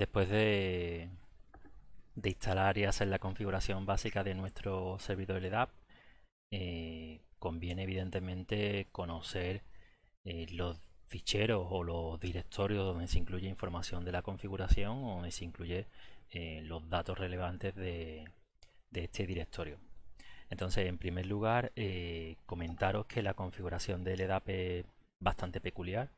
después de, instalar y hacer la configuración básica de nuestro servidor LDAP, eh, conviene evidentemente conocer eh, los ficheros o los directorios donde se incluye información de la configuración o donde se incluye eh, los datos relevantes de, de, este directorio. Entonces, en primer lugar, comentaros que la configuración de LDAP es bastante peculiar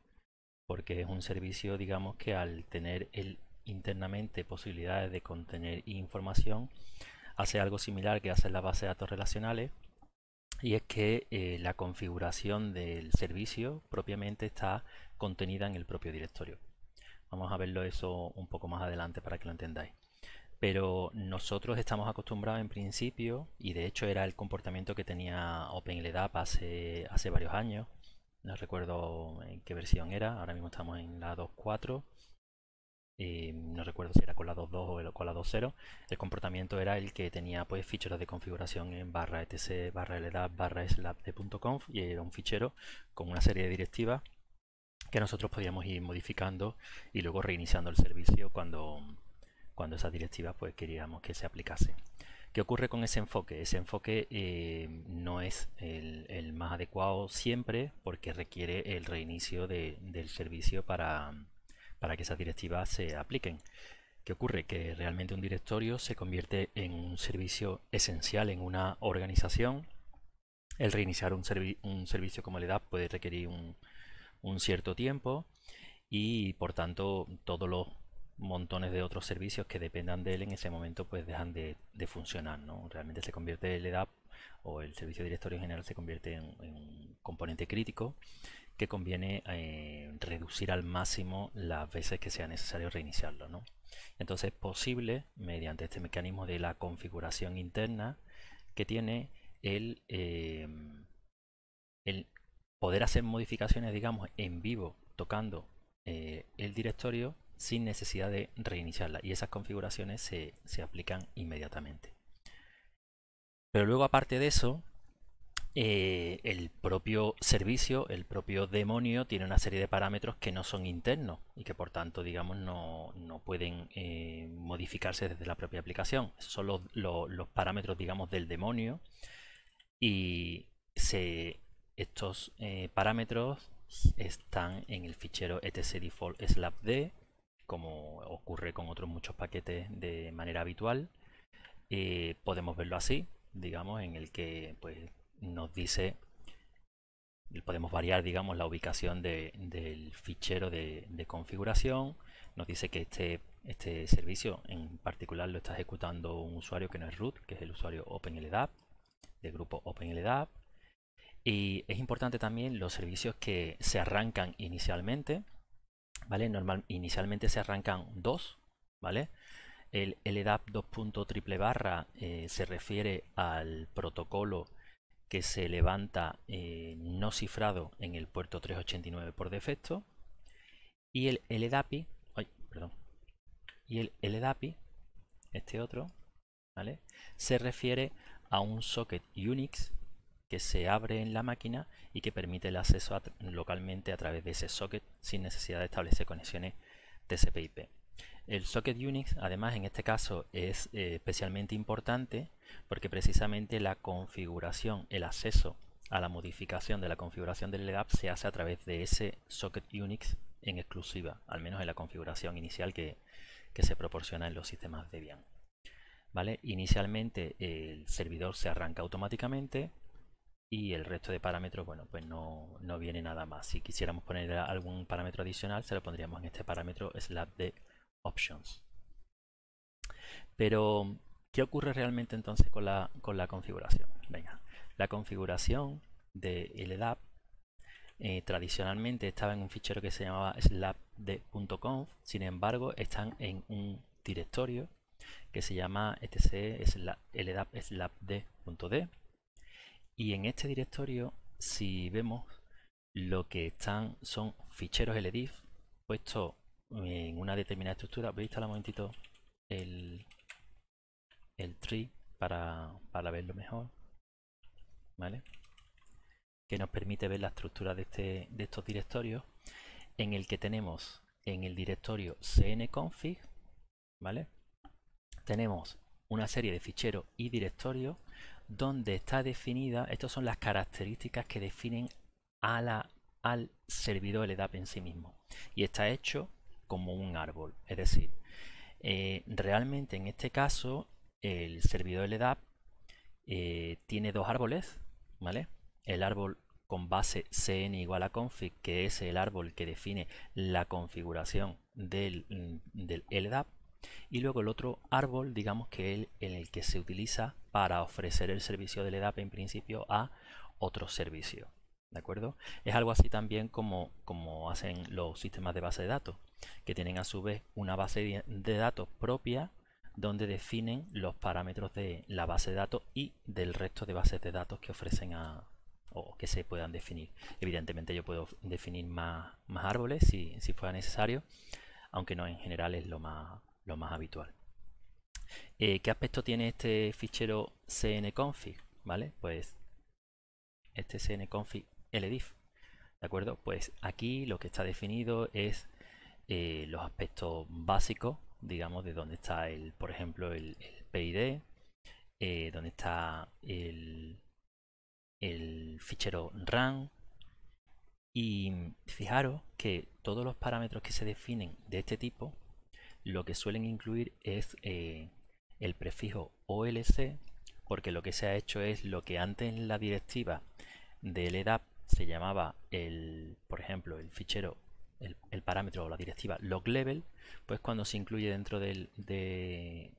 porque es un servicio, digamos, que al tener el internamente posibilidades de contener información, hace algo similar que hace las bases de datos relacionales y es que eh, la configuración del servicio propiamente está contenida en el propio directorio. Vamos a verlo eso un poco más adelante para que lo entendáis. Pero nosotros estamos acostumbrados en principio, y de hecho era el comportamiento que tenía OpenLDAP hace, hace varios años, no recuerdo en qué versión era, ahora mismo estamos en la 2.4 no recuerdo si era con la 2.2 o con la 2.0, el comportamiento era el que tenía pues ficheros de configuración en barra etc, barra ldap, barra conf y era un fichero con una serie de directivas que nosotros podíamos ir modificando y luego reiniciando el servicio cuando, cuando esas directivas pues queríamos que se aplicase. ¿Qué ocurre con ese enfoque? Ese enfoque eh, no es el, más adecuado siempre porque requiere el reinicio del servicio para, para que esas directivas se apliquen. ¿Qué ocurre? Que realmente un directorio se convierte en un servicio esencial en una organización. El reiniciar un, servicio como el EDAP puede requerir un, cierto tiempo y por tanto todos los montones de otros servicios que dependan de él en ese momento pues dejan de, funcionar ¿no? realmente se convierte el EDAP o el servicio directorio en general se convierte en, un componente crítico conviene eh, reducir al máximo las veces que sea necesario reiniciarlo. ¿no? Entonces es posible, mediante este mecanismo de la configuración interna que tiene, el, eh, poder hacer modificaciones, digamos, en vivo, tocando eh, el directorio sin necesidad de reiniciarla. Y esas configuraciones se aplican inmediatamente. Pero luego, aparte de eso, eh, el propio servicio, el propio demonio tiene una serie de parámetros que no son internos y que por tanto, digamos, no, pueden eh, modificarse desde la propia aplicación. son los, parámetros, digamos, del demonio y se, estos eh, parámetros están en el fichero etc default como ocurre con otros muchos paquetes de manera habitual podemos verlo así digamos en el que pues nos dice, podemos variar, digamos, la ubicación del fichero de, configuración. Nos dice que este, este servicio en particular lo está ejecutando un usuario que no es root, que es el usuario OpenLDAP, del grupo OpenLDAP. Y es importante también los servicios que se arrancan inicialmente, ¿vale? Normal, inicialmente se arrancan dos, ¿vale? El LDAP 2.triple barra eh, se refiere al protocolo que se levanta eh, no cifrado en el puerto 389 por defecto y el LDAPI, y el LDAPI, este otro, ¿vale? Se refiere a un socket Unix que se abre en la máquina y que permite el acceso localmente a través de ese socket sin necesidad de establecer conexiones TCP/IP. El socket Unix, además, en este caso es eh, especialmente importante porque precisamente la configuración, el acceso a la modificación de la configuración del LDAP se hace a través de ese socket Unix en exclusiva, al menos en la configuración inicial que, se proporciona en los sistemas Debian. ¿Vale? Inicialmente el servidor se arranca automáticamente y el resto de parámetros, bueno, pues no, viene nada más. Si quisiéramos poner algún parámetro adicional, se lo pondríamos en este parámetro SlabD. Options. Pero, ¿qué ocurre realmente entonces con la, con la configuración? Venga, la configuración de LDAP eh, tradicionalmente estaba en un fichero que se llamaba slabd.conf, sin embargo están en un directorio que se llama etc ldap slabd.d y en este directorio si vemos lo que están son ficheros ldif puesto en una determinada estructura. veis a un momentito el, el tree para, para verlo mejor. ¿Vale? Que nos permite ver la estructura de, este, de estos directorios. En el que tenemos en el directorio cnconfig, ¿vale? Tenemos una serie de ficheros y directorios donde está definida, estas son las características que definen a la, al servidor LDAP en sí mismo. Y está hecho como un árbol. Es decir, eh, realmente en este caso el servidor LDAP eh, tiene dos árboles, ¿vale? El árbol con base cn igual a config, que es el árbol que define la configuración del, mm, del LDAP, y luego el otro árbol, digamos que es el, el que se utiliza para ofrecer el servicio del LDAP en principio a otro servicio. ¿De acuerdo? Es algo así también como, como hacen los sistemas de base de datos que tienen a su vez una base de datos propia donde definen los parámetros de la base de datos y del resto de bases de datos que ofrecen o que se puedan definir. Evidentemente yo puedo definir más, más árboles si, fuera necesario, aunque no en general es lo más, lo más habitual. Eh, ¿Qué aspecto tiene este fichero cnconfig? ¿Vale? Pues este cnconfig ldif. ¿De acuerdo? Pues aquí lo que está definido es eh, los aspectos básicos, digamos, de dónde está, el, por ejemplo, el, PID, eh, dónde está el, el fichero RAM. Y fijaros que todos los parámetros que se definen de este tipo, lo que suelen incluir es eh, el prefijo OLC, porque lo que se ha hecho es lo que antes en la directiva del EDAP se llamaba el, por ejemplo, el fichero el, parámetro o la directiva log level, pues cuando se incluye dentro de,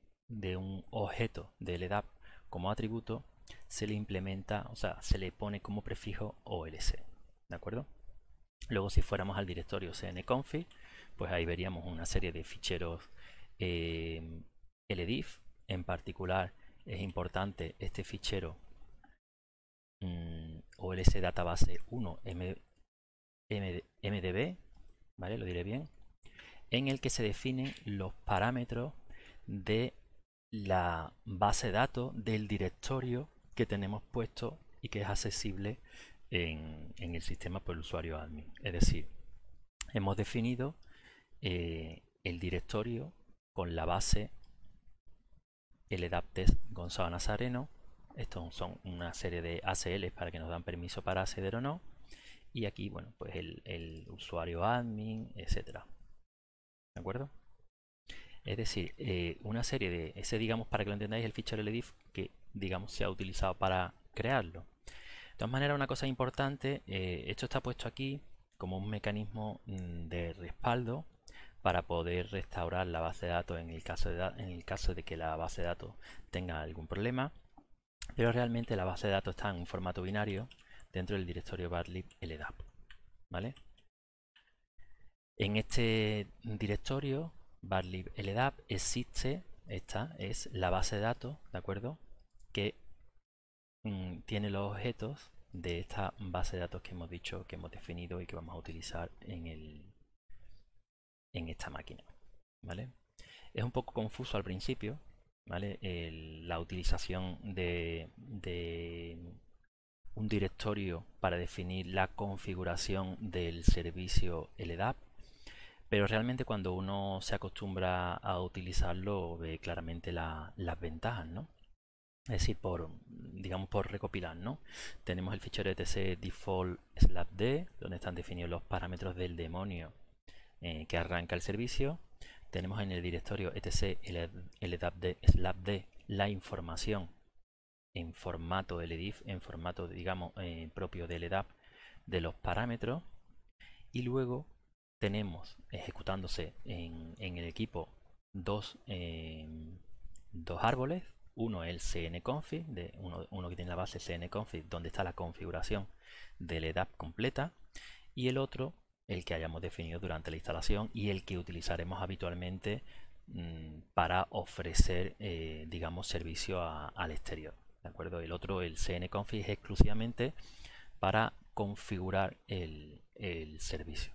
un objeto de LDAP como atributo, se le implementa, o sea, se le pone como prefijo OLC. ¿De acuerdo? Luego si fuéramos al directorio cnconfig, pues ahí veríamos una serie de ficheros eh, LDIF. En particular es importante este fichero mm, OLS Database 1 MDB, ¿vale? Lo diré bien, en el que se definen los parámetros de la base de datos del directorio que tenemos puesto y que es accesible en, el sistema por el usuario admin. Es decir, hemos definido eh, el directorio con la base LDAPTES Gonzalo Nazareno. Estos son una serie de ACLs para que nos dan permiso para acceder o no y aquí, bueno, pues el, usuario admin, etcétera. ¿De acuerdo? Es decir, eh, una serie de, ese digamos para que lo entendáis, el fichero ledif que digamos se ha utilizado para crearlo. De todas maneras, una cosa importante, eh, esto está puesto aquí como un mecanismo mm, de respaldo para poder restaurar la base de datos en el caso de, en el caso de que la base de datos tenga algún problema. Pero realmente la base de datos está en formato binario dentro del directorio badlib ldap. ¿Vale? En este directorio badlib ldap existe, esta es la base de datos, ¿de acuerdo? Que mm, tiene los objetos de esta base de datos que hemos dicho, que hemos definido y que vamos a utilizar en, el, en esta máquina. ¿Vale? Es un poco confuso al principio, ¿vale? la utilización de un directorio para definir la configuración del servicio LDAP, pero realmente cuando uno se acostumbra a utilizarlo ve claramente las ventajas, ¿no? Es decir, por, digamos por recopilar, ¿no? Tenemos el fichero etc default slabd, donde están definidos los parámetros del demonio eh, que arranca el servicio. Tenemos en el directorio etc ldapd la información en formato LEDIF, en formato, digamos, eh, propio del EDAP de los parámetros. Y luego tenemos ejecutándose en, el equipo dos, em, dos árboles. Uno es el cnconfig, de uno, que tiene la base cn cnconfig, donde está la configuración del EDAP completa. Y el otro, el que hayamos definido durante la instalación y el que utilizaremos habitualmente mm, para ofrecer, eh, digamos, servicio al exterior acuerdo? El otro, el cnconfig, es exclusivamente para configurar el servicio.